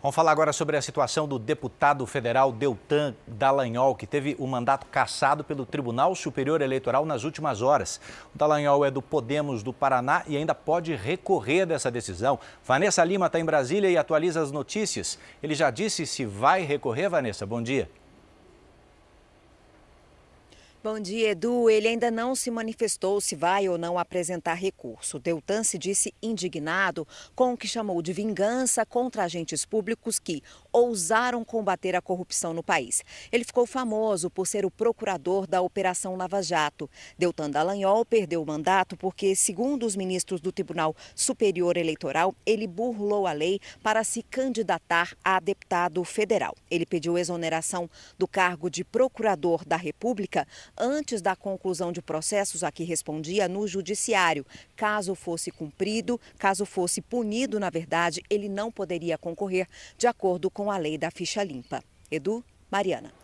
Vamos falar agora sobre a situação do deputado federal Deltan Dallagnol, que teve o mandato cassado pelo Tribunal Superior Eleitoral nas últimas horas. O Dallagnol é do Podemos do Paraná e ainda pode recorrer dessa decisão. Vanessa Lima está em Brasília e atualiza as notícias. Ele já disse se vai recorrer, Vanessa. Bom dia. Bom dia, Edu. Ele ainda não se manifestou se vai ou não apresentar recurso. Deltan se disse indignado com o que chamou de vingança contra agentes públicos que ousaram combater a corrupção no país. Ele ficou famoso por ser o procurador da Operação Lava Jato. Deltan Dallagnol perdeu o mandato porque, segundo os ministros do Tribunal Superior Eleitoral, ele burlou a lei para se candidatar a deputado federal. Ele pediu exoneração do cargo de procurador da República antes da conclusão de processos a que respondia no judiciário. Caso fosse cumprido, caso fosse punido, na verdade, ele não poderia concorrer de acordo com a lei da ficha limpa. Edu, Mariana.